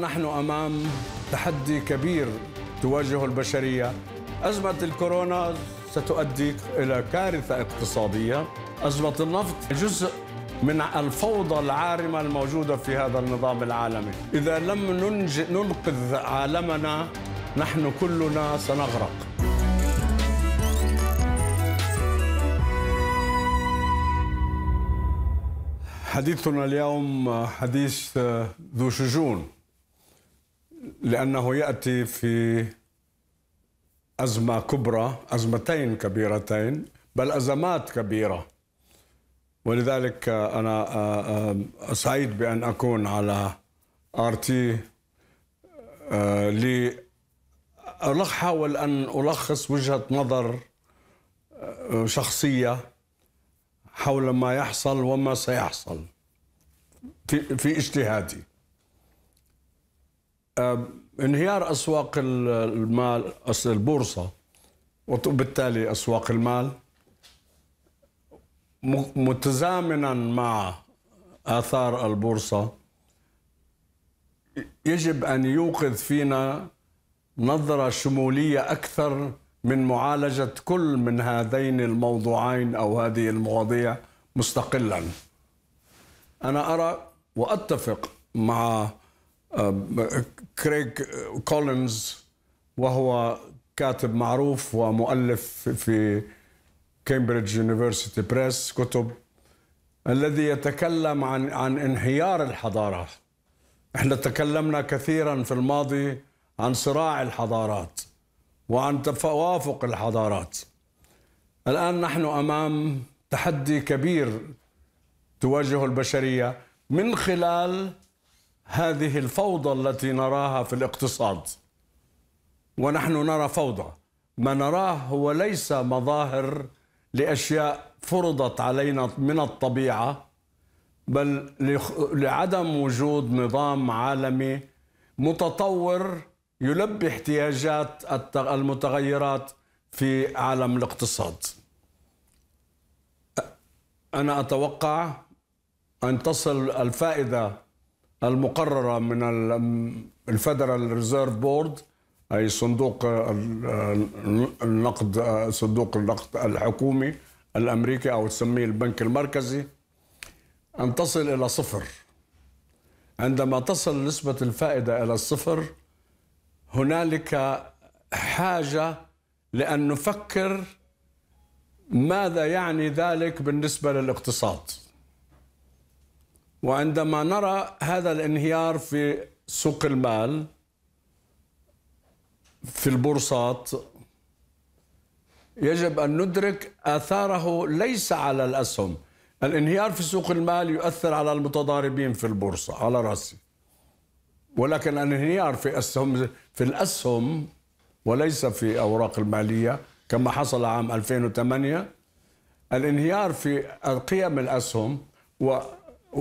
نحن امام تحدي كبير تواجه البشريه ازمه الكورونا ستؤدي الى كارثه اقتصاديه ازمه النفط جزء من الفوضى العارمه الموجوده في هذا النظام العالمي اذا لم ننقذ عالمنا نحن كلنا سنغرق حديثنا اليوم حديث ذو شجون لأنه يأتي في أزمة كبرى أزمتين كبيرتين بل أزمات كبيرة ولذلك أنا سعيد بأن أكون على ار تي لأحاول أن ألخص وجهة نظر شخصية حول ما يحصل وما سيحصل في, في اجتهادي انهيار اسواق المال البورصه وبالتالي اسواق المال متزامنا مع اثار البورصه يجب ان يوقظ فينا نظره شموليه اكثر من معالجه كل من هذين الموضوعين او هذه المواضيع مستقلا انا ارى واتفق مع كريك كولينز وهو كاتب معروف ومؤلف في كامبريدج يونيفرسيتي بريس كتب الذي يتكلم عن عن انهيار الحضاره احنا تكلمنا كثيرا في الماضي عن صراع الحضارات وعن توافق الحضارات الان نحن امام تحدي كبير تواجه البشريه من خلال هذه الفوضى التي نراها في الاقتصاد ونحن نرى فوضى ما نراه هو ليس مظاهر لاشياء فرضت علينا من الطبيعه بل لعدم وجود نظام عالمي متطور يلبي احتياجات المتغيرات في عالم الاقتصاد انا اتوقع ان تصل الفائده المقررة من الفدرال ريزيرف بورد أي صندوق النقد صندوق النقد الحكومي الأمريكي أو تسميه البنك المركزي أن تصل إلى صفر عندما تصل نسبة الفائدة إلى الصفر هنالك حاجة لأن نفكر ماذا يعني ذلك بالنسبة للاقتصاد وعندما نرى هذا الانهيار في سوق المال في البورصات يجب أن ندرك آثاره ليس على الأسهم الانهيار في سوق المال يؤثر على المتضاربين في البورصة على رأسي ولكن الانهيار في الأسهم في الأسهم وليس في أوراق المالية كما حصل عام 2008 الانهيار في قيم الأسهم و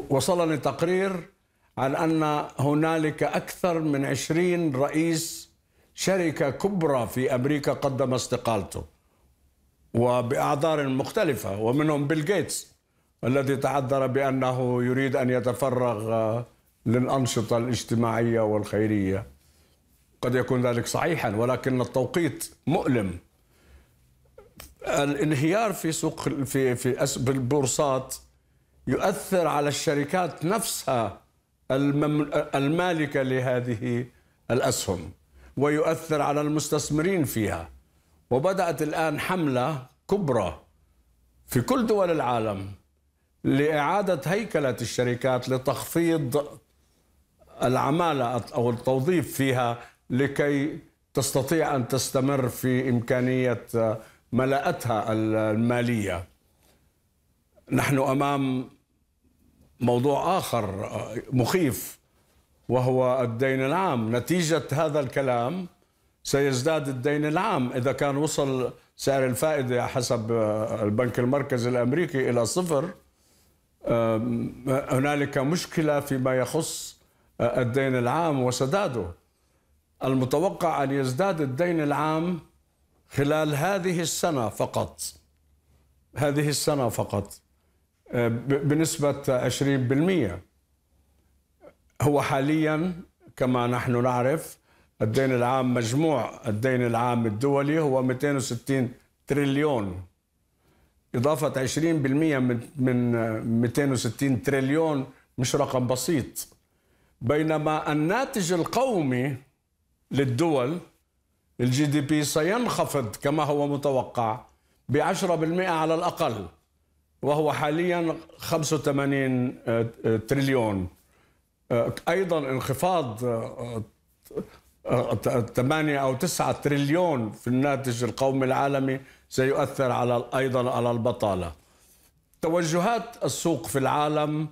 وصلني تقرير عن أن هنالك أكثر من عشرين رئيس شركة كبرى في أمريكا قدم استقالته وبأعذار مختلفة ومنهم بيل جيتس الذي تعذر بأنه يريد أن يتفرغ للأنشطة الاجتماعية والخيرية قد يكون ذلك صحيحا ولكن التوقيت مؤلم الانهيار في سوق في في البورصات يؤثر على الشركات نفسها المالكه لهذه الاسهم ويؤثر على المستثمرين فيها وبدات الان حمله كبرى في كل دول العالم لاعاده هيكله الشركات لتخفيض العماله او التوظيف فيها لكي تستطيع ان تستمر في امكانيه ملاءتها الماليه نحن امام موضوع اخر مخيف وهو الدين العام نتيجه هذا الكلام سيزداد الدين العام اذا كان وصل سعر الفائده حسب البنك المركزي الامريكي الى صفر هنالك مشكله فيما يخص الدين العام وسداده المتوقع ان يزداد الدين العام خلال هذه السنه فقط هذه السنه فقط بنسبة 20% هو حاليا كما نحن نعرف الدين العام مجموع الدين العام الدولي هو 260 تريليون إضافة 20% من من 260 تريليون مش رقم بسيط بينما الناتج القومي للدول الجي دي بي سينخفض كما هو متوقع ب 10% على الأقل وهو حاليا 85 آه، تريليون آه، ايضا انخفاض 8 آه، او 9 تريليون في الناتج القومي العالمي سيؤثر على ايضا على البطاله توجهات السوق في العالم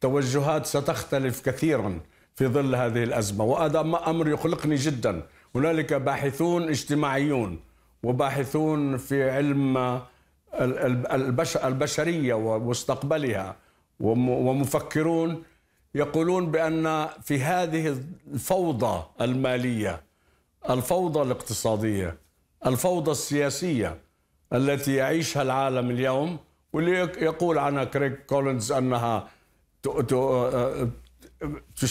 توجهات ستختلف كثيرا في ظل هذه الازمه وهذا امر يقلقني جدا هنالك باحثون اجتماعيون وباحثون في علم البشريه ومستقبلها ومفكرون يقولون بان في هذه الفوضى الماليه الفوضى الاقتصاديه الفوضى السياسيه التي يعيشها العالم اليوم واللي يقول عنها كريك كولينز انها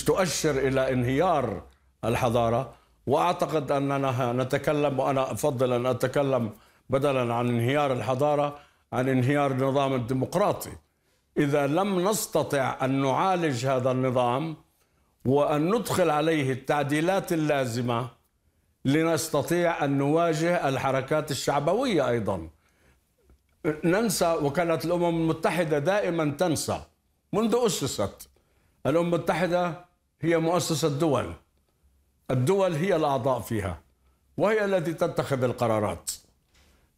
تؤشر الى انهيار الحضاره واعتقد اننا نتكلم وانا افضل ان اتكلم بدلا عن انهيار الحضاره عن انهيار النظام الديمقراطي اذا لم نستطع ان نعالج هذا النظام وان ندخل عليه التعديلات اللازمه لنستطيع ان نواجه الحركات الشعبويه ايضا ننسى وكاله الامم المتحده دائما تنسى منذ اسست الامم المتحده هي مؤسسه دول الدول هي الاعضاء فيها وهي التي تتخذ القرارات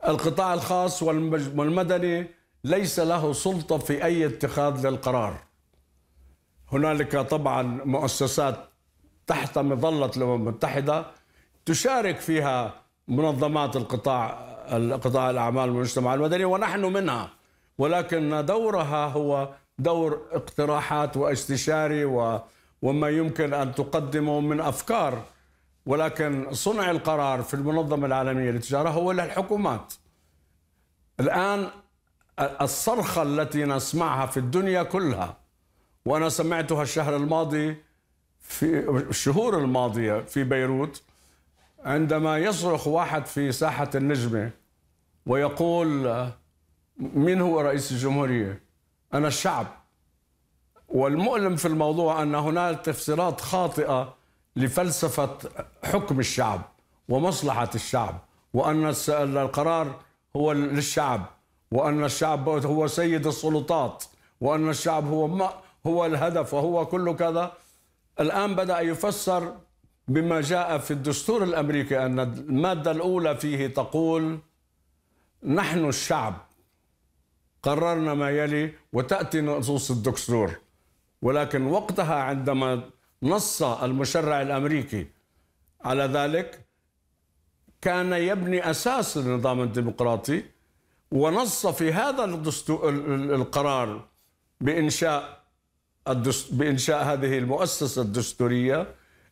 القطاع الخاص والمدني ليس له سلطة في أي اتخاذ للقرار هنالك طبعا مؤسسات تحت مظلة الأمم المتحدة تشارك فيها منظمات القطاع قطاع الأعمال والمجتمع المدني ونحن منها ولكن دورها هو دور اقتراحات واستشاري وما يمكن أن تقدمه من أفكار ولكن صنع القرار في المنظمة العالمية للتجارة هو للحكومات الآن الصرخة التي نسمعها في الدنيا كلها وأنا سمعتها الشهر الماضي في الشهور الماضية في بيروت عندما يصرخ واحد في ساحة النجمة ويقول من هو رئيس الجمهورية؟ أنا الشعب والمؤلم في الموضوع أن هناك تفسيرات خاطئة لفلسفة حكم الشعب ومصلحة الشعب وأن القرار هو للشعب وأن الشعب هو سيد السلطات وأن الشعب هو ما هو الهدف وهو كل كذا الآن بدأ يفسر بما جاء في الدستور الأمريكي أن المادة الأولى فيه تقول نحن الشعب قررنا ما يلي وتأتي نصوص الدستور ولكن وقتها عندما نص المشرع الامريكي على ذلك كان يبني اساس النظام الديمقراطي ونص في هذا القرار بانشاء بانشاء هذه المؤسسه الدستوريه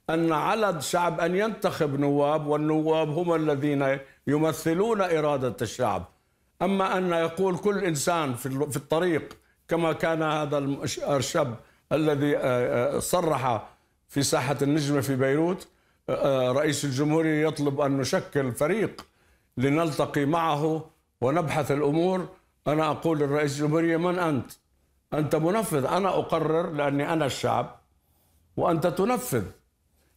ان على الشعب ان ينتخب نواب والنواب هم الذين يمثلون اراده الشعب اما ان يقول كل انسان في الطريق كما كان هذا الشاب الذي آه، آه، صرح في ساحة النجمة في بيروت آه، آه، رئيس الجمهورية يطلب أن نشكل فريق لنلتقي معه ونبحث الأمور أنا أقول للرئيس الجمهورية من أنت؟ أنت منفذ أنا أقرر لأني أنا الشعب وأنت تنفذ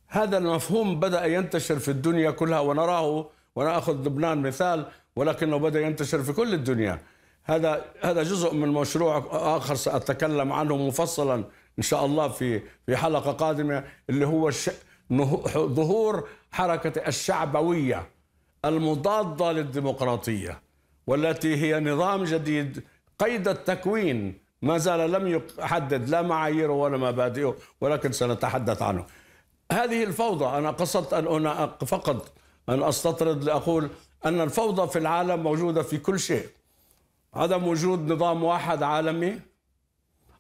هذا المفهوم بدأ ينتشر في الدنيا كلها ونراه ونأخذ لبنان مثال ولكنه بدأ ينتشر في كل الدنيا هذا هذا جزء من مشروع آخر سأتكلم عنه مفصلا ان شاء الله في في حلقه قادمه اللي هو الش... ظهور حركه الشعبويه المضاده للديمقراطيه والتي هي نظام جديد قيد التكوين ما زال لم يحدد لا معاييره ولا مبادئه ولكن سنتحدث عنه هذه الفوضى انا قصدت ان انا فقط ان استطرد لاقول ان الفوضى في العالم موجوده في كل شيء عدم وجود نظام واحد عالمي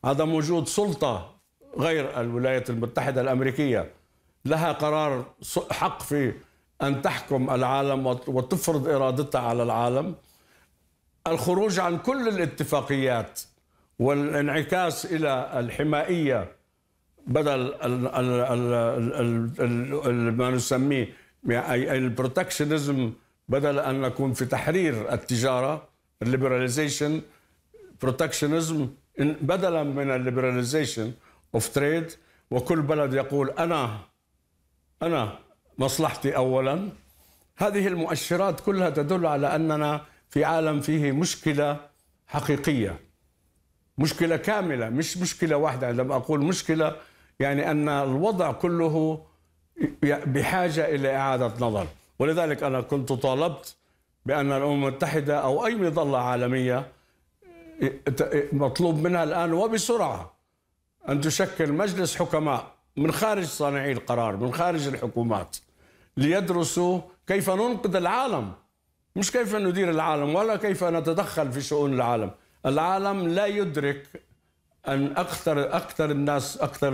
عدم وجود سلطه غير الولايات المتحده الامريكيه لها قرار حق في ان تحكم العالم وتفرض ارادتها على العالم الخروج عن كل الاتفاقيات والانعكاس الى الحمائيه بدل ما نسميه يعني البروتكشنزم بدل ان نكون في تحرير التجاره الليبراليزيشن بروتكشنزم بدلا من الليبراليزيشن اوف تريد وكل بلد يقول انا انا مصلحتي اولا هذه المؤشرات كلها تدل على اننا في عالم فيه مشكله حقيقيه مشكله كامله مش مشكله واحده عندما اقول مشكله يعني ان الوضع كله بحاجه الى اعاده نظر ولذلك انا كنت طالبت بان الامم المتحده او اي مظله عالميه إيه، إيه، مطلوب منها الآن وبسرعة أن تشكل مجلس حكماء من خارج صانعي القرار من خارج الحكومات ليدرسوا كيف ننقذ العالم مش كيف ندير العالم ولا كيف نتدخل في شؤون العالم العالم لا يدرك أن أكثر أكثر الناس أكثر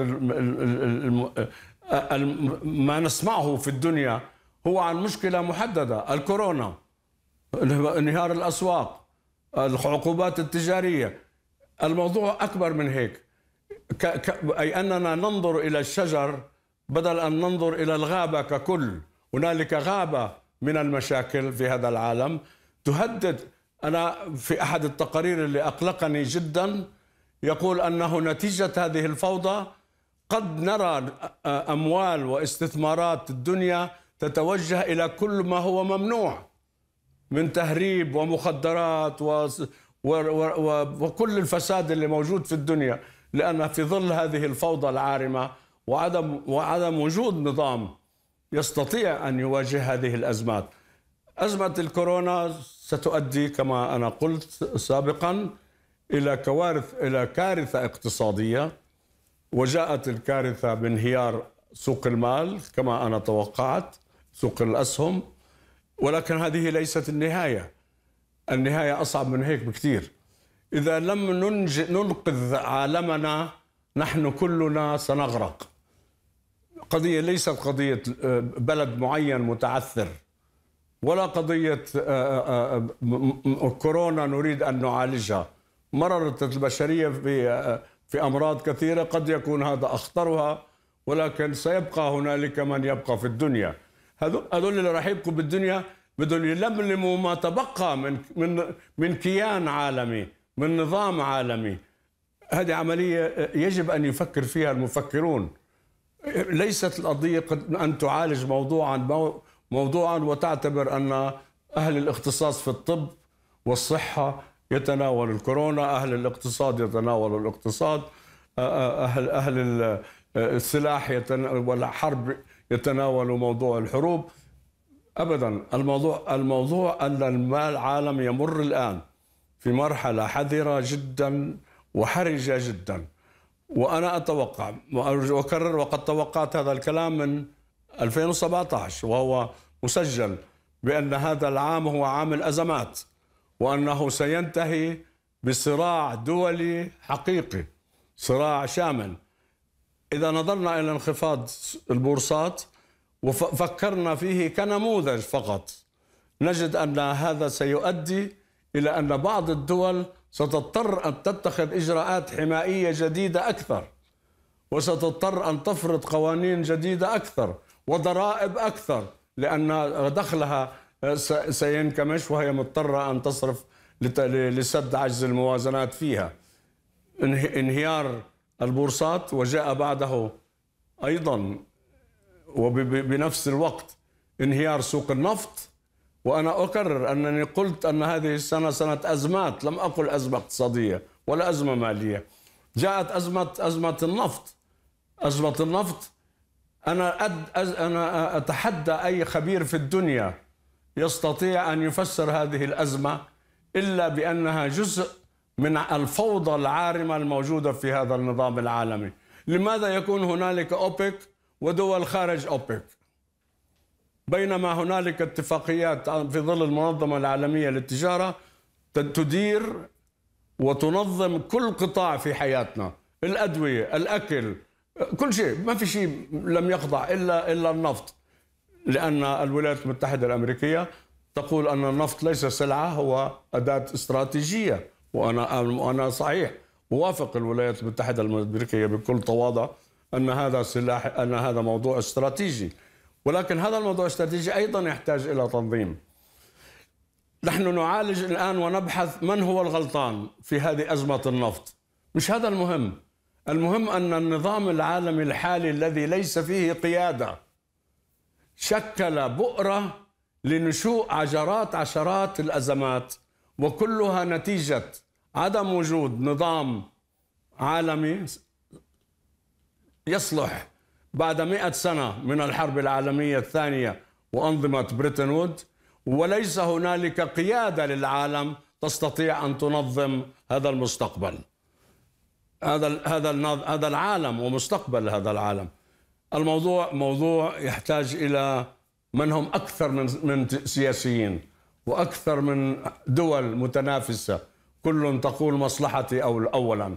ما نسمعه في الدنيا هو عن مشكلة محددة الكورونا انهيار الأسواق العقوبات التجارية الموضوع أكبر من هيك ك... ك... أي أننا ننظر إلى الشجر بدل أن ننظر إلى الغابة ككل هنالك غابة من المشاكل في هذا العالم تهدد أنا في أحد التقارير اللي أقلقني جدا يقول أنه نتيجة هذه الفوضى قد نرى آه، أموال واستثمارات الدنيا تتوجه إلى كل ما هو ممنوع من تهريب ومخدرات و... و... و... وكل الفساد اللي موجود في الدنيا لأن في ظل هذه الفوضى العارمة وعدم وعدم وجود نظام يستطيع أن يواجه هذه الأزمات أزمة الكورونا ستؤدي كما أنا قلت سابقا إلى كوارث إلى كارثة اقتصادية وجاءت الكارثة بانهيار سوق المال كما أنا توقعت سوق الأسهم ولكن هذه ليست النهاية النهاية أصعب من هيك بكثير إذا لم ننج... ننقذ عالمنا نحن كلنا سنغرق قضية ليست قضية آه، بلد معين متعثر ولا قضية آه، آه، كورونا نريد أن نعالجها مررت البشرية في أمراض كثيرة قد يكون هذا أخطرها ولكن سيبقى هنالك من يبقى في الدنيا هذول هذول اللي راح يبقوا بالدنيا بدهم يلملموا ما تبقى من من من كيان عالمي من نظام عالمي هذه عملية يجب أن يفكر فيها المفكرون ليست القضية أن تعالج موضوعا موضوعا وتعتبر أن أهل الاختصاص في الطب والصحة يتناول الكورونا أهل الاقتصاد يتناول الاقتصاد أهل أهل السلاح والحرب يتناولوا موضوع الحروب ابدا الموضوع الموضوع ان العالم يمر الان في مرحله حذره جدا وحرجه جدا وانا اتوقع واكرر وقد توقعت هذا الكلام من 2017 وهو مسجل بان هذا العام هو عام الازمات وانه سينتهي بصراع دولي حقيقي صراع شامل إذا نظرنا إلى انخفاض البورصات وفكرنا فيه كنموذج فقط نجد أن هذا سيؤدي إلى أن بعض الدول ستضطر أن تتخذ إجراءات حمائية جديدة أكثر وستضطر أن تفرض قوانين جديدة أكثر وضرائب أكثر لأن دخلها آه، سينكمش وهي مضطرة أن تصرف لسد عجز الموازنات فيها انهيار البورصات وجاء بعده أيضا وبنفس الوقت انهيار سوق النفط وأنا أكرر أنني قلت أن هذه السنة سنة أزمات لم أقل أزمة اقتصادية ولا أزمة مالية جاءت أزمة أزمة النفط أزمة النفط أنا أد أنا أتحدى أي خبير في الدنيا يستطيع أن يفسر هذه الأزمة إلا بأنها جزء من الفوضى العارمة الموجودة في هذا النظام العالمي لماذا يكون هنالك أوبك ودول خارج أوبك بينما هنالك اتفاقيات في ظل المنظمة العالمية للتجارة تدير وتنظم كل قطاع في حياتنا الأدوية الأكل كل شيء ما في شيء لم يخضع إلا إلا النفط لأن الولايات المتحدة الأمريكية تقول أن النفط ليس سلعة هو أداة استراتيجية وانا وانا صحيح موافق الولايات المتحده الامريكيه بكل تواضع ان هذا سلاح ان هذا موضوع استراتيجي ولكن هذا الموضوع الاستراتيجي ايضا يحتاج الى تنظيم. نحن نعالج الان ونبحث من هو الغلطان في هذه ازمه النفط. مش هذا المهم. المهم ان النظام العالمي الحالي الذي ليس فيه قياده شكل بؤره لنشوء عشرات عشرات الازمات وكلها نتيجة عدم وجود نظام عالمي يصلح بعد مئة سنة من الحرب العالمية الثانية وأنظمة بريتن وود وليس هنالك قيادة للعالم تستطيع أن تنظم هذا المستقبل هذا هذا هذا العالم ومستقبل هذا العالم الموضوع موضوع يحتاج إلى من هم أكثر من من سياسيين واكثر من دول متنافسه كل تقول مصلحتي او اولا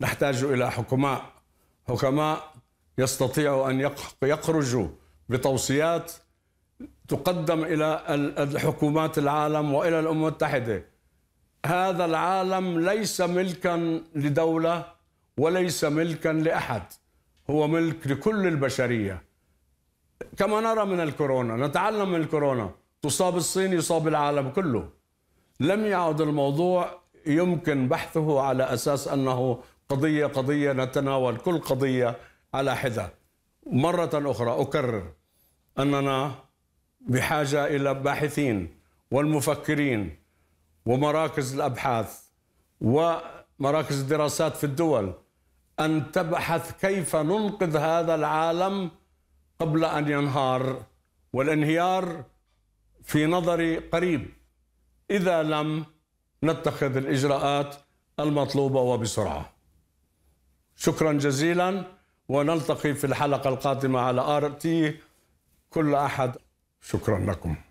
نحتاج الى حكماء حكماء يستطيعوا ان يخرجوا بتوصيات تقدم الى حكومات العالم والى الامم المتحده هذا العالم ليس ملكا لدوله وليس ملكا لاحد هو ملك لكل البشريه كما نرى من الكورونا نتعلم من الكورونا تصاب الصين يصاب العالم كله لم يعد الموضوع يمكن بحثه على اساس انه قضيه قضيه نتناول كل قضيه على حده مره اخرى اكرر اننا بحاجه الى الباحثين والمفكرين ومراكز الابحاث ومراكز الدراسات في الدول ان تبحث كيف ننقذ هذا العالم قبل ان ينهار والانهيار في نظري قريب اذا لم نتخذ الاجراءات المطلوبه وبسرعه. شكرا جزيلا ونلتقي في الحلقه القادمه على ار تي كل احد شكرا لكم